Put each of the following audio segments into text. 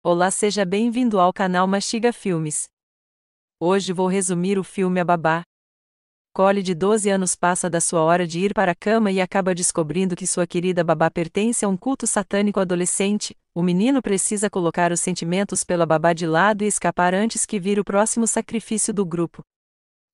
Olá, seja bem-vindo ao canal Mastiga Filmes. Hoje vou resumir o filme A Babá. Cole de 12 anos passa da sua hora de ir para a cama e acaba descobrindo que sua querida babá pertence a um culto satânico adolescente. O menino precisa colocar os sentimentos pela babá de lado e escapar antes que vire o próximo sacrifício do grupo.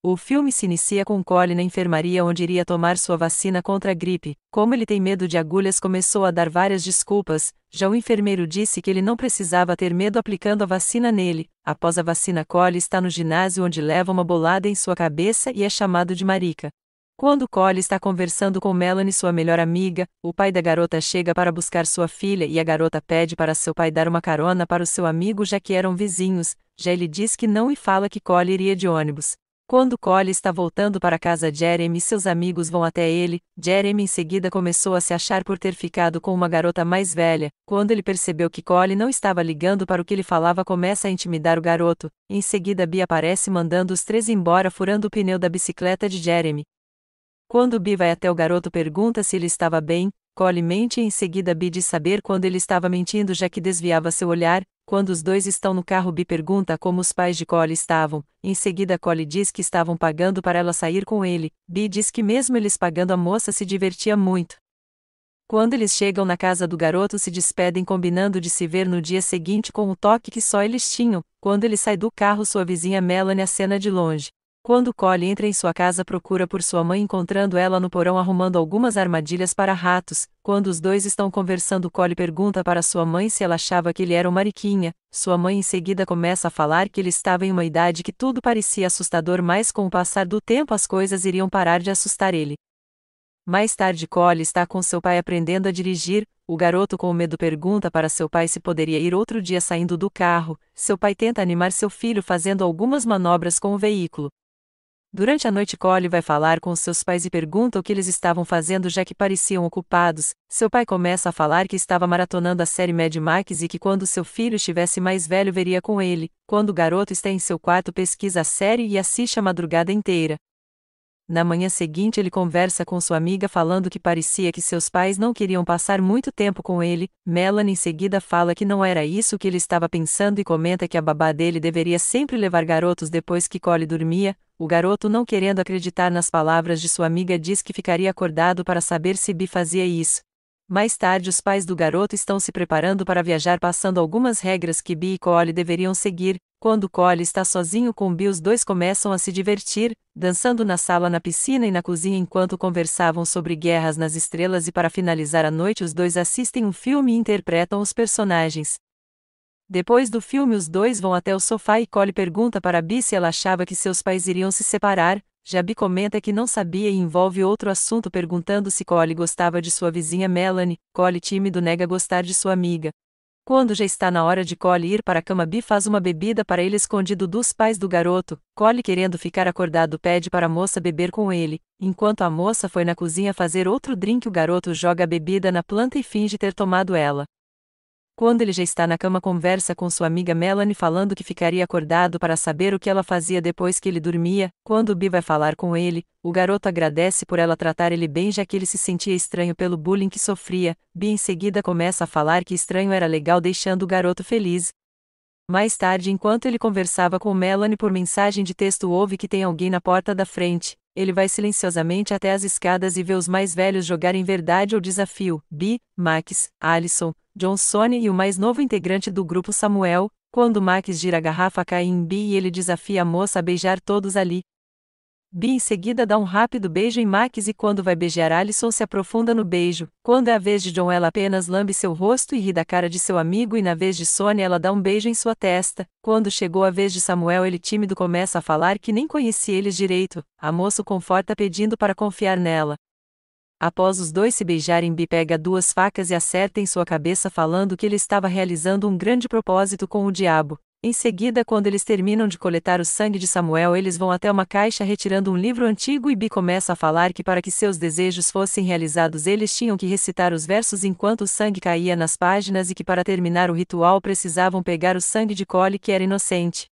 O filme se inicia com Cole na enfermaria onde iria tomar sua vacina contra a gripe. Como ele tem medo de agulhas, começou a dar várias desculpas. Já o enfermeiro disse que ele não precisava ter medo aplicando a vacina nele. Após a vacina, Cole está no ginásio onde leva uma bolada em sua cabeça e é chamado de marica. Quando Cole está conversando com Melanie, sua melhor amiga, o pai da garota chega para buscar sua filha e a garota pede para seu pai dar uma carona para o seu amigo já que eram vizinhos. Já ele diz que não e fala que Cole iria de ônibus. Quando Cole está voltando para casa Jeremy e seus amigos vão até ele, Jeremy em seguida começou a se achar por ter ficado com uma garota mais velha, quando ele percebeu que Cole não estava ligando para o que ele falava começa a intimidar o garoto, em seguida Bia aparece mandando os três embora furando o pneu da bicicleta de Jeremy. Quando Bia vai até o garoto pergunta se ele estava bem, Cole mente e em seguida Bi diz saber quando ele estava mentindo já que desviava seu olhar, quando os dois estão no carro Bi pergunta como os pais de Cole estavam, em seguida Cole diz que estavam pagando para ela sair com ele, Bi diz que mesmo eles pagando a moça se divertia muito. Quando eles chegam na casa do garoto se despedem combinando de se ver no dia seguinte com o toque que só eles tinham, quando ele sai do carro sua vizinha Melanie acena de longe. Quando Cole entra em sua casa, procura por sua mãe, encontrando ela no porão arrumando algumas armadilhas para ratos. Quando os dois estão conversando, Cole pergunta para sua mãe se ela achava que ele era um mariquinha. Sua mãe em seguida começa a falar que ele estava em uma idade que tudo parecia assustador, mas com o passar do tempo as coisas iriam parar de assustar ele. Mais tarde, Cole está com seu pai aprendendo a dirigir. O garoto com medo pergunta para seu pai se poderia ir outro dia saindo do carro. Seu pai tenta animar seu filho fazendo algumas manobras com o veículo. Durante a noite, Cole vai falar com seus pais e pergunta o que eles estavam fazendo já que pareciam ocupados. Seu pai começa a falar que estava maratonando a série Mad Max e que quando seu filho estivesse mais velho veria com ele. Quando o garoto está em seu quarto, pesquisa a série e assiste a madrugada inteira. Na manhã seguinte, ele conversa com sua amiga falando que parecia que seus pais não queriam passar muito tempo com ele. Melanie em seguida fala que não era isso que ele estava pensando e comenta que a babá dele deveria sempre levar garotos depois que Cole dormia. O garoto, não querendo acreditar nas palavras de sua amiga, diz que ficaria acordado para saber se Bi fazia isso. Mais tarde, os pais do garoto estão se preparando para viajar passando algumas regras que Bi e Cole deveriam seguir. Quando Cole está sozinho com Bi, os dois começam a se divertir, dançando na sala, na piscina e na cozinha enquanto conversavam sobre guerras nas estrelas e para finalizar a noite, os dois assistem um filme e interpretam os personagens. Depois do filme, os dois vão até o sofá e Cole pergunta para Bi se ela achava que seus pais iriam se separar, Jabi comenta que não sabia e envolve outro assunto perguntando se Cole gostava de sua vizinha Melanie. Cole tímido nega gostar de sua amiga. Quando já está na hora de Cole ir para a cama, Bi faz uma bebida para ele escondido dos pais do garoto. Cole, querendo ficar acordado, pede para a moça beber com ele. Enquanto a moça foi na cozinha fazer outro drink, o garoto joga a bebida na planta e finge ter tomado ela. Quando ele já está na cama, conversa com sua amiga Melanie falando que ficaria acordado para saber o que ela fazia depois que ele dormia. Quando Bi vai falar com ele, o garoto agradece por ela tratar ele bem, já que ele se sentia estranho pelo bullying que sofria. Bi em seguida começa a falar que estranho era legal, deixando o garoto feliz. Mais tarde, enquanto ele conversava com Melanie por mensagem de texto, ouve que tem alguém na porta da frente. Ele vai silenciosamente até as escadas e vê os mais velhos jogarem verdade ou desafio. Bi, Max, Allison, John Johnson e o mais novo integrante do grupo Samuel, quando Max gira a garrafa cai em Bee e ele desafia a moça a beijar todos ali. Bee em seguida dá um rápido beijo em Max e quando vai beijar Alison se aprofunda no beijo. Quando é a vez de John ela apenas lambe seu rosto e ri da cara de seu amigo e na vez de Sônia ela dá um beijo em sua testa. Quando chegou a vez de Samuel ele tímido começa a falar que nem conhecia eles direito. A moça o conforta pedindo para confiar nela. Após os dois se beijarem, Bi pega duas facas e acerta em sua cabeça, falando que ele estava realizando um grande propósito com o diabo. Em seguida, quando eles terminam de coletar o sangue de Samuel, eles vão até uma caixa retirando um livro antigo e Bi começa a falar que para que seus desejos fossem realizados, eles tinham que recitar os versos enquanto o sangue caía nas páginas e que para terminar o ritual precisavam pegar o sangue de Cole que era inocente.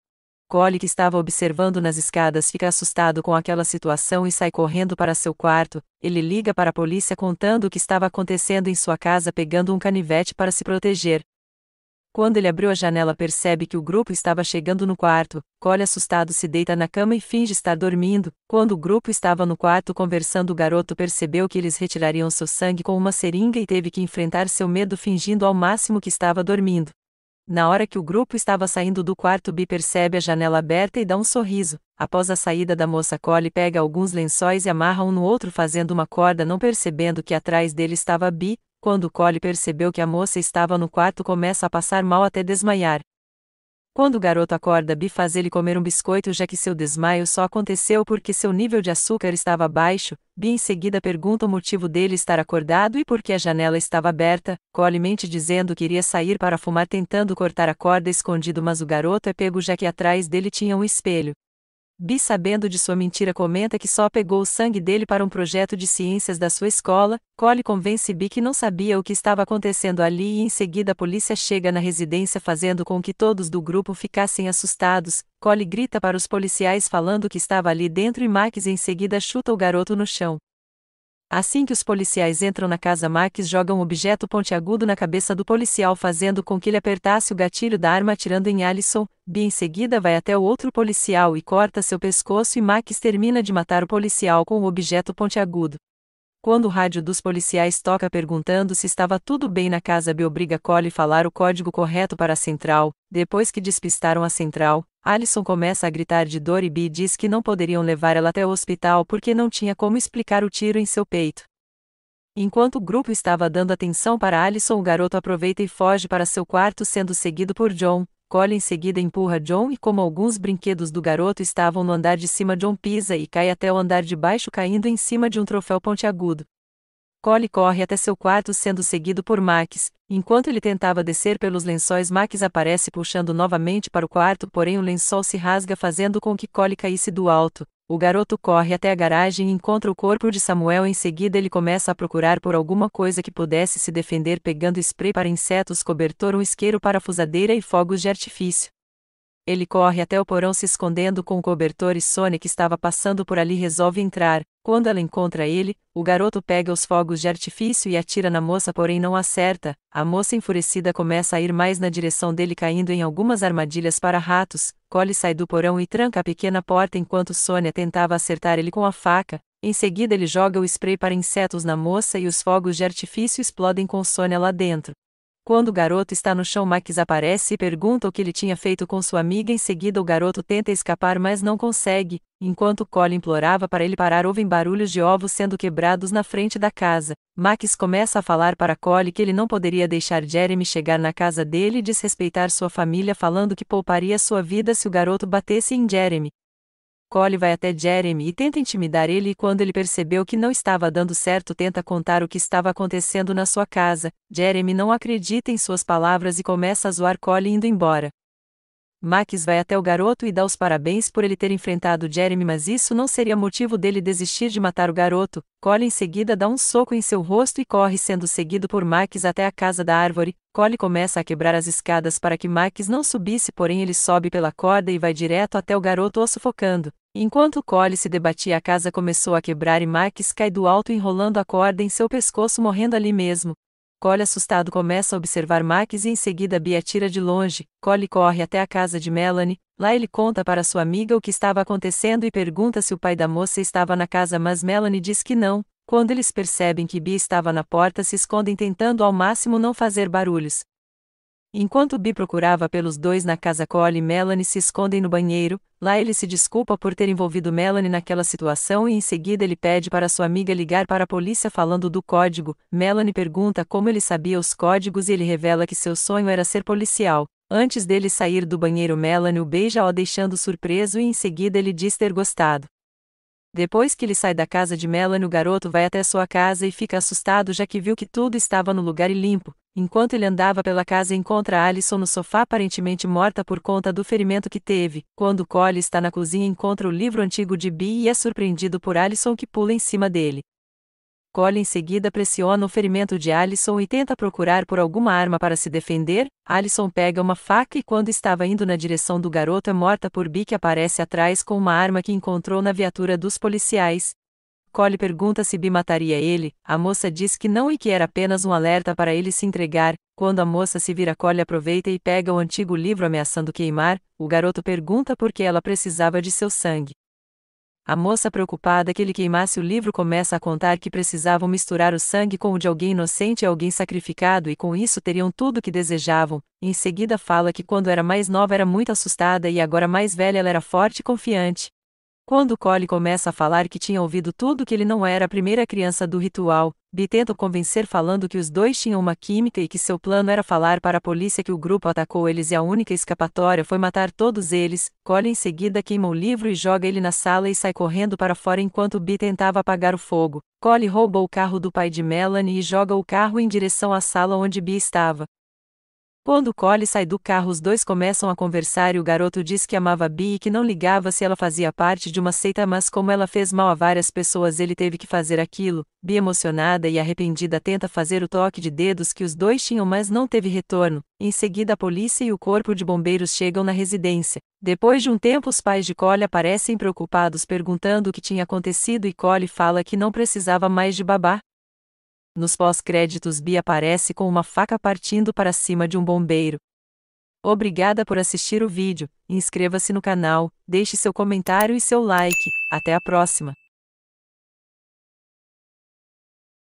Cole, que estava observando nas escadas, fica assustado com aquela situação e sai correndo para seu quarto. Ele liga para a polícia contando o que estava acontecendo em sua casa, pegando um canivete para se proteger. Quando ele abriu a janela, percebe que o grupo estava chegando no quarto. Cole, assustado, se deita na cama e finge estar dormindo. Quando o grupo estava no quarto conversando, o garoto percebeu que eles retirariam seu sangue com uma seringa e teve que enfrentar seu medo fingindo ao máximo que estava dormindo. Na hora que o grupo estava saindo do quarto, Bi percebe a janela aberta e dá um sorriso. Após a saída da moça, Cole pega alguns lençóis e amarra um no outro, fazendo uma corda, não percebendo que atrás dele estava Bi. Quando Cole percebeu que a moça estava no quarto, começa a passar mal até desmaiar. Quando o garoto acorda, Bi faz ele comer um biscoito já que seu desmaio só aconteceu porque seu nível de açúcar estava baixo. Bi em seguida pergunta o motivo dele estar acordado e por que a janela estava aberta. Cole mente dizendo que iria sair para fumar tentando cortar a corda escondido mas o garoto é pego já que atrás dele tinha um espelho. Bi sabendo de sua mentira comenta que só pegou o sangue dele para um projeto de ciências da sua escola, Cole convence Bi que não sabia o que estava acontecendo ali e em seguida a polícia chega na residência fazendo com que todos do grupo ficassem assustados, Cole grita para os policiais falando que estava ali dentro e Max em seguida chuta o garoto no chão. Assim que os policiais entram na casa, Max joga um objeto pontiagudo na cabeça do policial, fazendo com que ele apertasse o gatilho da arma, atirando em Allison. Bia em seguida vai até o outro policial e corta seu pescoço, e Max termina de matar o policial com o objeto pontiagudo. Quando o rádio dos policiais toca perguntando se estava tudo bem na casa B obriga Cole a falar o código correto para a central, depois que despistaram a central, Alison começa a gritar de dor e Bee diz que não poderiam levar ela até o hospital porque não tinha como explicar o tiro em seu peito. Enquanto o grupo estava dando atenção para Alison o garoto aproveita e foge para seu quarto sendo seguido por John, Cole em seguida empurra John e como alguns brinquedos do garoto estavam no andar de cima John pisa e cai até o andar de baixo caindo em cima de um troféu pontiagudo. Cole corre até seu quarto sendo seguido por Max. Enquanto ele tentava descer pelos lençóis, Max aparece puxando novamente para o quarto, porém o lençol se rasga fazendo com que Cole caísse do alto. O garoto corre até a garagem e encontra o corpo de Samuel. Em seguida, ele começa a procurar por alguma coisa que pudesse se defender, pegando spray para insetos, cobertor, um isqueiro, parafusadeira e fogos de artifício. Ele corre até o porão se escondendo com o cobertor e Sônia que estava passando por ali resolve entrar. Quando ela encontra ele, o garoto pega os fogos de artifício e atira na moça porém não acerta. A moça enfurecida começa a ir mais na direção dele caindo em algumas armadilhas para ratos. Cole sai do porão e tranca a pequena porta enquanto Sônia tentava acertar ele com a faca. Em seguida ele joga o spray para insetos na moça e os fogos de artifício explodem com Sônia lá dentro. Quando o garoto está no chão, Max aparece e pergunta o que ele tinha feito com sua amiga. Em seguida, o garoto tenta escapar, mas não consegue. Enquanto Cole implorava para ele parar, ouvem barulhos de ovos sendo quebrados na frente da casa. Max começa a falar para Cole que ele não poderia deixar Jeremy chegar na casa dele e desrespeitar sua família, falando que pouparia sua vida se o garoto batesse em Jeremy. Cole vai até Jeremy e tenta intimidar ele e quando ele percebeu que não estava dando certo tenta contar o que estava acontecendo na sua casa. Jeremy não acredita em suas palavras e começa a zoar Cole indo embora. Max vai até o garoto e dá os parabéns por ele ter enfrentado Jeremy mas isso não seria motivo dele desistir de matar o garoto. Cole em seguida dá um soco em seu rosto e corre sendo seguido por Max até a casa da árvore. Cole começa a quebrar as escadas para que Max não subisse porém ele sobe pela corda e vai direto até o garoto o sufocando. Enquanto Cole se debatia a casa começou a quebrar e Marques cai do alto enrolando a corda em seu pescoço morrendo ali mesmo. Cole assustado começa a observar Marques e em seguida Bia atira de longe. Cole corre até a casa de Melanie, lá ele conta para sua amiga o que estava acontecendo e pergunta se o pai da moça estava na casa mas Melanie diz que não. Quando eles percebem que Bia estava na porta se escondem tentando ao máximo não fazer barulhos. Enquanto Bi procurava pelos dois na casa Cole e Melanie se escondem no banheiro, lá ele se desculpa por ter envolvido Melanie naquela situação e em seguida ele pede para sua amiga ligar para a polícia falando do código. Melanie pergunta como ele sabia os códigos e ele revela que seu sonho era ser policial. Antes dele sair do banheiro, Melanie o beija o deixando surpreso e em seguida ele diz ter gostado. Depois que ele sai da casa de Melanie, o garoto vai até sua casa e fica assustado já que viu que tudo estava no lugar e limpo. Enquanto ele andava pela casa, encontra Alison no sofá aparentemente morta por conta do ferimento que teve. Quando Cole está na cozinha, encontra o livro antigo de Bee e é surpreendido por Alison que pula em cima dele. Cole em seguida pressiona o ferimento de Allison e tenta procurar por alguma arma para se defender. Allison pega uma faca e, quando estava indo na direção do garoto, é morta por Bi que aparece atrás com uma arma que encontrou na viatura dos policiais. Cole pergunta se Bi mataria ele. A moça diz que não e que era apenas um alerta para ele se entregar. Quando a moça se vira, Cole aproveita e pega o antigo livro ameaçando queimar. O garoto pergunta por que ela precisava de seu sangue. A moça preocupada que ele queimasse o livro começa a contar que precisavam misturar o sangue com o de alguém inocente e alguém sacrificado e com isso teriam tudo o que desejavam. Em seguida fala que quando era mais nova era muito assustada e agora mais velha ela era forte e confiante. Quando Cole começa a falar que tinha ouvido tudo que ele não era a primeira criança do ritual, Bi tenta convencer falando que os dois tinham uma química e que seu plano era falar para a polícia que o grupo atacou eles e a única escapatória foi matar todos eles. Cole em seguida queima o livro e joga ele na sala e sai correndo para fora enquanto Bi tentava apagar o fogo. Cole rouba o carro do pai de Melanie e joga o carro em direção à sala onde Bi estava. Quando Cole sai do carro, os dois começam a conversar e o garoto diz que amava Bi e que não ligava se ela fazia parte de uma seita, mas como ela fez mal a várias pessoas, ele teve que fazer aquilo. Bi, emocionada e arrependida, tenta fazer o toque de dedos que os dois tinham, mas não teve retorno. Em seguida, a polícia e o corpo de bombeiros chegam na residência. Depois de um tempo, os pais de Cole aparecem preocupados perguntando o que tinha acontecido e Cole fala que não precisava mais de babá, nos pós-créditos Bia aparece com uma faca partindo para cima de um bombeiro. Obrigada por assistir o vídeo, inscreva-se no canal, deixe seu comentário e seu like. Até a próxima!